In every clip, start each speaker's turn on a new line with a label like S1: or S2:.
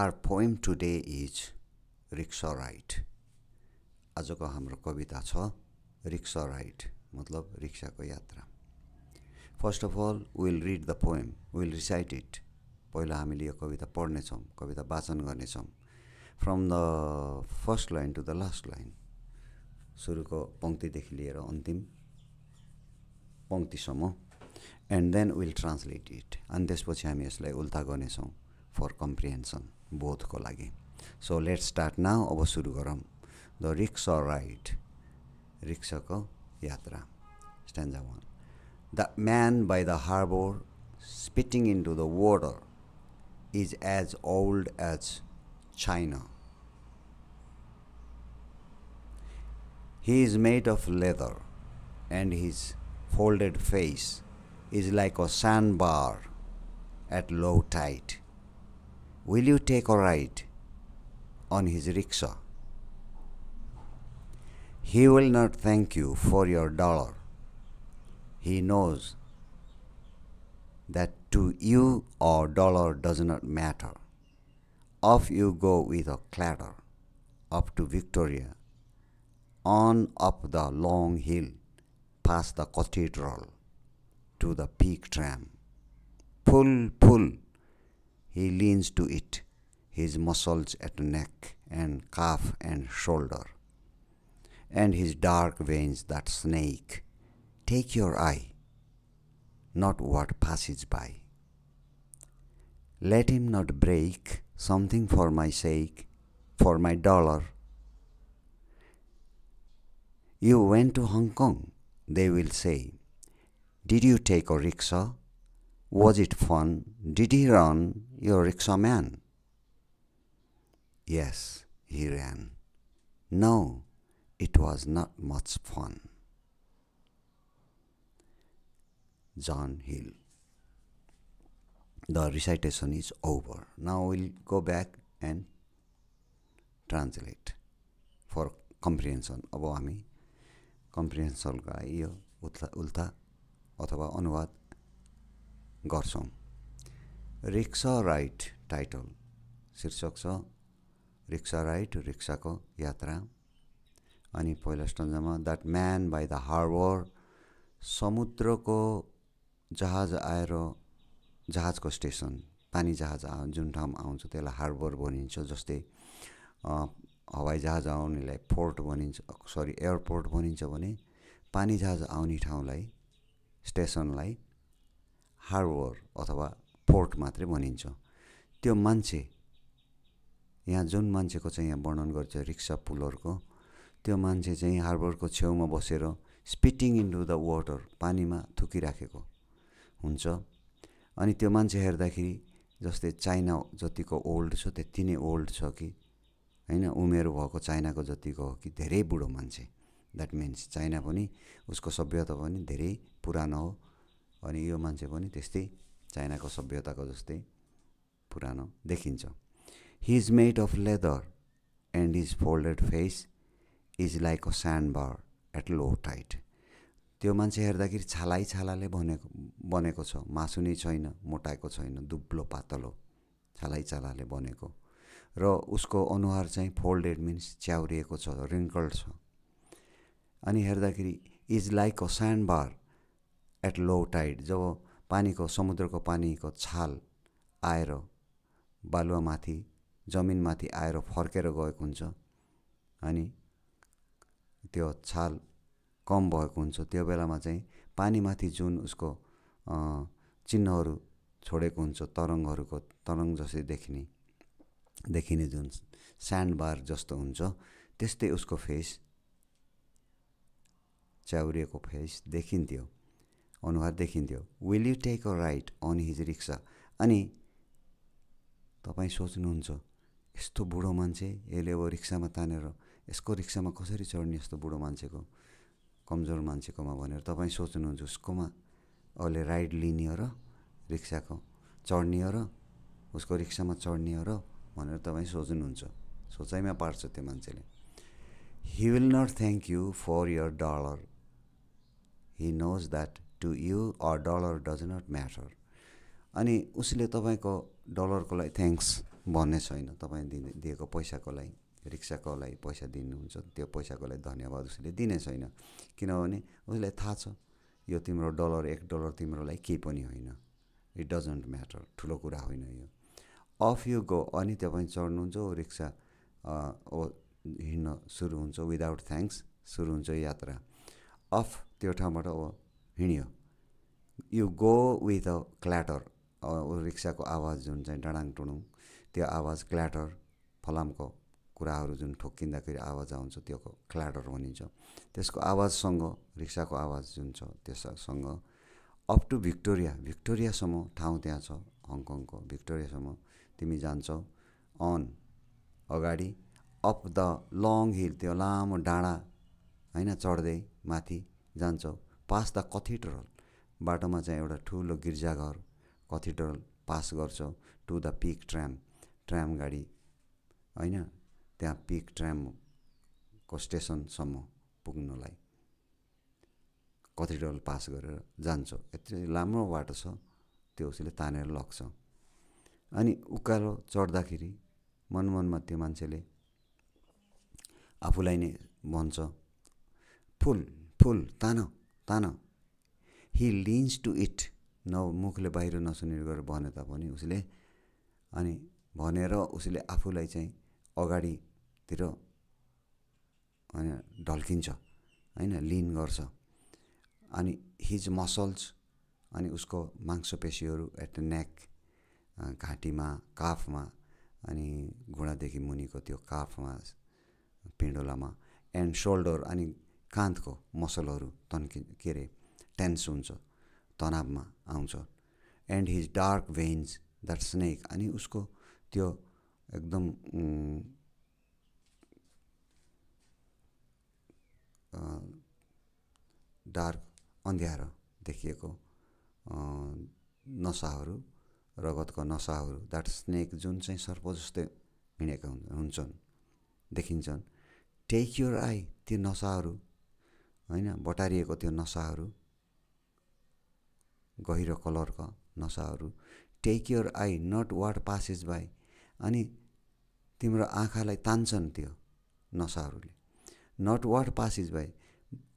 S1: Are poem today is rickshaw ride आजको हाम्रो कविता छ रिक्सा राइट मतलब रिक्साको यात्रा first of all will read the poem will recite it पहिला हामीले यो कविता पढ्नेछौँ कविता वाचन गर्नेछौँ from the first line to the last line सुरुको पङ्क्तिदेखि लिएर अन्तिम पङ्क्तिसम्म and then will translate it अनि त्यसपछि हामी यसलाई उल्था गर्नेछौँ फर कम्प्रिहेन्सन बोथको लागि सो लेट स्टार्ट नाउ अब सुरु गरौँ द रिक्सा राइड रिक्साको यात्रा stanza one the man by the harbour spitting into the water is as old as China He is made of leather, and his folded face is like a sandbar at low tide. Will you take a ride on his rickshaw? He will not thank you for your dollar. He knows that to you a dollar does not matter. Off you go with a clatter up to Victoria, on up the long hill, past the cathedral, to the peak tram. Pull, pull he leans to it, his muscles at neck and calf and shoulder, and his dark veins that snake. Take your eye, not what passes by. Let him not break something for my sake, for my dollar. You went to Hong Kong, they will say. Did you take a rickshaw? Was it fun? Did he run? your rickshaw man. Yes, he ran. No, it was not much fun. John Hill. The recitation is over. Now we'll go back and translate for comprehension अब हामी कम्प्रिहेन्सनका यो उल्था उल्था अथवा अनुवाद गर्छौँ रिक्सा right title शीर्षक छ रिक्सा राइट रिक्साको यात्रा अनि पहिलो स्टन्जामा that man by the harbour समुद्रको जहाज आएर जहाजको स्टेसन पानी जहाज जुन ठाउँमा आउँछ त्यसलाई हार्बर भनिन्छ जस्तै हवाई जहाज आउनेलाई पोर्ट भनिन्छ सरी एयरपोर्ट भनिन्छ भने पानी जहाज आउने ठाउँलाई स्टेसनलाई हार्वर अथवा पोर्ट मात्रै भनिन्छ त्यो मान्छे यहाँ जुन मान्छेको चाहिँ यहाँ वर्णन गर्छ रिक्सा पुलरको त्यो मान्छे चाहिँ हार्बरको छेउमा बसेर स्पिटिङ इन्टु द वाटर पानीमा थुकिराखेको हुन्छ अनि त्यो मान्छे हेर्दाखेरि जस्तै चाइना जतिको ओल्ड छ त्यति नै ओल्ड छ कि होइन उमेर भएको चाइनाको जतिको हो कि धेरै बुढो मान्छे द्याट मिन्स चाइना पनि उसको सभ्यता पनि धेरै पुरानो हो अनि यो मान्छे पनि त्यस्तै चाइनाको सभ्यताको जस्तै पुरानो देखिन्छ he is made of leather and is folded face is like a sand bar at low tide त्यो मान्छे हेर्दाखेरि छालै छालाले बनेको बनेको छ मासु नै छैन मोटाएको छैन दुब्लो पातलो छालै छालाले बनेको र उसको अनुहार चाहिँ फोल्डेड मिन्स च्याउरिएको छ रिङ्कल्ड छ अनि हेर्दाखेरि is like a sand bar at low tide जब पानीको समुद्रको पानीको छाल आएर बालुवामाथि जमिनमाथि आएर फर्केर गएको हुन्छ अनि त्यो छाल कम भएको हुन्छ त्यो बेलामा चाहिँ पानीमाथि जुन उसको चिन्हहरू छोडेको हुन्छ तरङ्गहरूको तरङ्ग जस्तै देखिने देखिने जुन स्यान्ड बार जस्तो हुन्छ त्यस्तै उसको फेस च्याउरिएको फेस देखिन्थ्यो अनुहार देखिन्थ्यो will you take a ride on his rickshaw अनि तपाईँ सोच्नुहुन्छ यस्तो बुढो मान्छे यसले अब रिक्सामा तानेर यसको रिक्सामा कसरी चढ्ने यस्तो बुढो मान्छेको कमजोर मान्छेकोमा भनेर तपाईँ सोच्नुहुन्छ उसकोमा अहिले राइड लिने हो र रिक्साको चढ्ने हो र उसको रिक्सामा चढ्ने हो र भनेर तपाईँ सोच्नुहुन्छ सोचाइमा पार्छ त्यो मान्छेले he will not thank you for your dollar he knows that to you a dollar does not matter अनि उसले तपाईँको डलरको लागि थ्याङ्क्स भन्ने छैन तपाईँ दिने दिएको पैसाको लागि रिक्साको लागि पैसा दिनुहुन्छ त्यो पैसाको लागि धन्यवाद उसले दिने छैन किनभने उसलाई थाहा छ यो तिम्रो डलर एक डलर तिम्रोलाई केही पनि होइन इट डजन्ट म्याटर ठुलो कुरा होइन यो अफ यु गो अनि तपाईँ चढ्नुहुन्छ रिक्सा हिँड्न सुरु हुन्छ विदाउट थ्याङ्क्स सुरु हुन्छ यात्रा अफ त्यो ठाउँबाट ओ हिँड्यो you go with a clatter रिक्साको आवाज जुन चाहिँ डाँडाङ टुडुङ त्यो आवाज क्ल्याटर फलामको कुराहरू जुन ठोक्किँदाखेरि आवाज आउँछ त्यो क्ल्याटर भनिन्छ त्यसको आवाजसँग रिक्साको आवाज जुन छ त्यससँग अप टु भिक्टोरिया भिक्टोरियासम्म ठाउँ त्यहाँ छ हङकङको भिक्टोरियासम्म तिमी जान्छौ अन अगाडि अप द लङ हिल त्यो लामो डाँडा होइन चढ्दै माथि जान्छौ पास द कथिड्रल बाटोमा चाहिँ एउटा ठुलो गिर्जाघर कथिड्रल पास गर्छ to the pick tram tram गाडी होइन त्यहाँ पिक ट्रामको स्टेसनसम्म पुग्नुलाई कथिड्रल पास गरेर जान्छ यति लामो बाटो छ त्यो उसले तानेर लग्छ अनि उकालो चढ्दाखेरि मनमनमा त्यो मान्छेले आफूलाई नै भन्छ फुल फुल तान तान हि लिन्स टु इट न मुखले बाहिर नसुनेर गएर भने तापनि उसले अनि भनेर उसले आफूलाई चाहिँ अगाडितिर होइन ढल्किन्छ होइन लिन गर्छ अनि हिज मसल्स अनि उसको मांसपेशीहरू एट नेक घाँटीमा काफमा अनि घुँडादेखि मुनिको त्यो काफमा पिँडोलामा एन्ड सोल्डर अनि काँधको मसलहरू तन्कि के अरे टेन्स हुन्छ तनावमा आउँछ and his dark veins that snake अनि उसको त्यो एकदम डार्क अँध्यारो देखिएको नसाहरू रगतको नसाहरू द्याट स्नेक जुन चाहिँ सर्प जस्तै हिँडेका हुन्छन् देखिन्छन् टेक युर आई ती नसाहरू होइन बटारिएको त्यो नसाहरू गहिरो कलरका नसाहरू take your eye not what passes by अनि तिम्रो आँखालाई तान्छन् त्यो नसाहरूले नट वाट पासेस बाई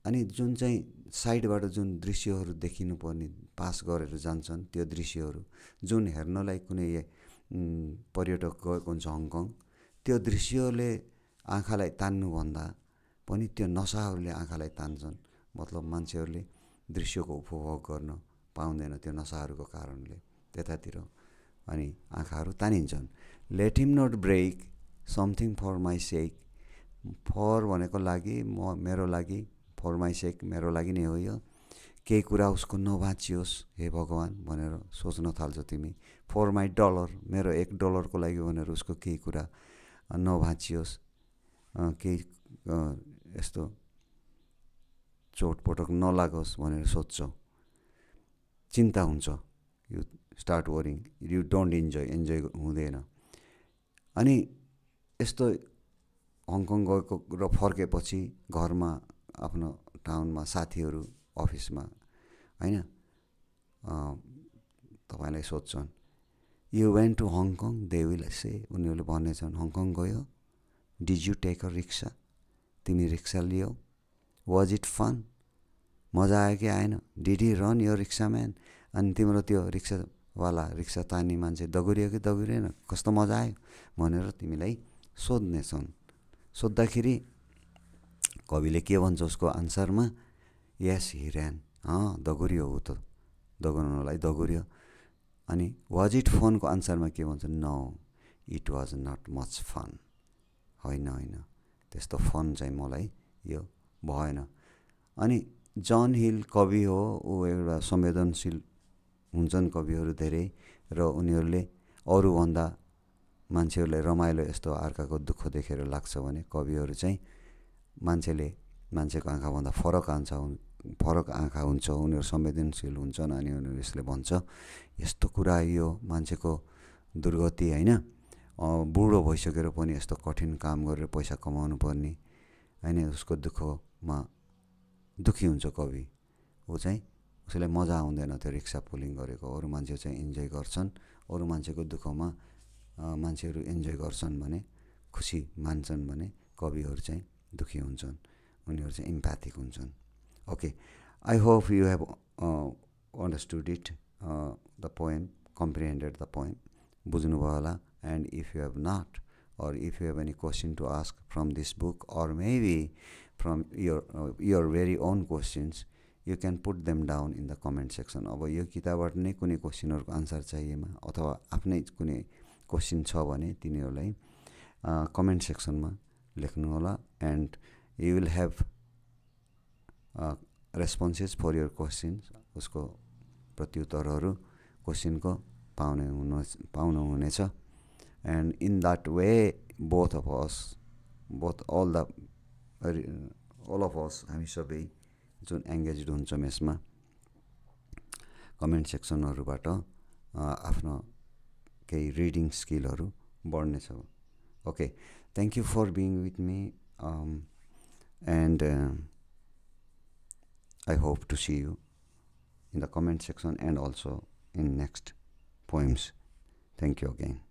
S1: अनि जुन चाहिँ साइडबाट जुन दृश्यहरू देखिनुपर्ने पास गरेर जान्छन् त्यो दृश्यहरू जुन हेर्नलाई कुनै पर्यटक गएको हुन्छ हङकङ त्यो दृश्यले आँखालाई तान्नुभन्दा पनि त्यो नसाहरूले आँखालाई तान्छन् मतलब मान्छेहरूले दृश्यको उपभोग गर्न पाउँदैन त्यो नसाहरूको कारणले त्यतातिर अनि आँखाहरू तानिन्छन् let him not break something for my sake for भनेको लागि म मेरो लागि फर माई सेक मेरो लागि नै हो यो केही कुरा उसको नबाँचियोस् हे भगवान् भनेर सोच्न थाल्छ तिमी फर माई डलर मेरो एक डलरको लागि भनेर उसको केही कुरा नभाँचियोस् केही यस्तो चोटपटक नलागोस् भनेर सोध्छौँ चिन्ता हुन्छ you start worrying you don't enjoy enjoy हुँदैन अनि यस्तो हङकङ गएको र फर्केपछि घरमा आफ्नो टाउनमा साथीहरू अफिसमा होइन तपाईँलाई सोध्छन् you went to Hong Kong they will say उनीहरूले भन्नेछन् हङकङ गयो डिज यु टेक अ रिक्सा तिमी रिक्सा लियो वाज इट फन मजा आयो कि आएन डिड रन यो रिक्सा म्यान अनि तिम्रो त्यो रिक्सावाला रिक्सा तान्ने मान्छे दगुरियो कि दगुरिएन कस्तो मजा आयो भनेर तिमीलाई सोध्नेछन् सोद्धाखेरि कविले के भन्छ उसको आन्सरमा यस हिरान अँ दगुरियो हो त दगुराउनलाई दगुरियो अनि वाज इट फनको आन्सरमा के भन्छ no it was not much fun होइन होइन त्यस्तो फन चाहिँ मलाई यो भएन अनि जन हिल कवि हो ऊ एउटा संवेदनशील हुन्छन् कविहरू धेरै र उनीहरूले अरूभन्दा मान्छेहरूलाई रमाइलो यस्तो अर्काको दुःख देखेर लाग्छ भने कविहरू चाहिँ मान्छेले मान्छेको आँखाभन्दा फरक आँखा फरक आँखा हुन्छ उनीहरू संवेदनशील हुन्छन् अनि उनीहरू यसले भन्छ यस्तो कुरा यो मान्छेको दुर्गति होइन बुढो भइसकेर पनि यस्तो कठिन काम गरेर पैसा कमाउनु पर्ने होइन उसको दुःखमा दुःखी हुन्छ कवि ऊ चाहिँ उसलाई मजा आउँदैन त्यो रिक्सा पुलिङ गरेको अरू मान्छे चाहिँ इन्जोय गर्छन् अरू मान्छेको दुःखमा मान्छेहरू इन्जोय गर्छन् भने खुसी मान्छन् भने कविहरू चाहिँ दुःखी हुन्छन् उनीहरू चाहिँ इम्प्याथिक हुन्छन् okay I hope you have understood it the poem comprehended the poem बुझ्नुभयो होला and if you have not or if you have any question to ask from this book or maybe from your your very own questions you can put them down in the comment section अब यो किताबबाट नै कुनै क्वेसनहरूको answer चाहिएमा अथवा आफ्नै कुनै question छ भने तिनीहरूलाई कमेन्ट सेक्सनमा होला and you will have responses for your questions उसको प्रत्युत्तरहरू क्वेसनको पाउने हुनु पाउनुहुनेछ and in that way both of us both all the all of us हामी सबै जुन एङ्गेज हुन्छौँ यसमा कमेन्ट सेक्सनहरूबाट आफ्नो केही रिडिङ स्किलहरू बढ्नेछ okay thank you for being with me and I hope to see you in the comment section and also in next poems. Thank you again.